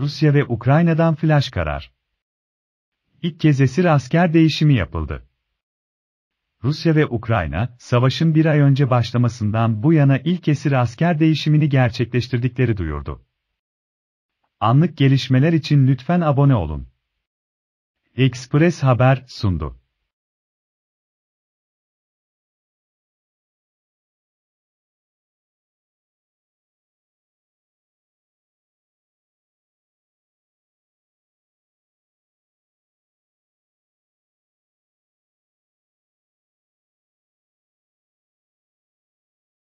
Rusya ve Ukrayna'dan flash karar. İlk kez esir asker değişimi yapıldı. Rusya ve Ukrayna, savaşın bir ay önce başlamasından bu yana ilk esir asker değişimini gerçekleştirdikleri duyurdu. Anlık gelişmeler için lütfen abone olun. Express Haber sundu.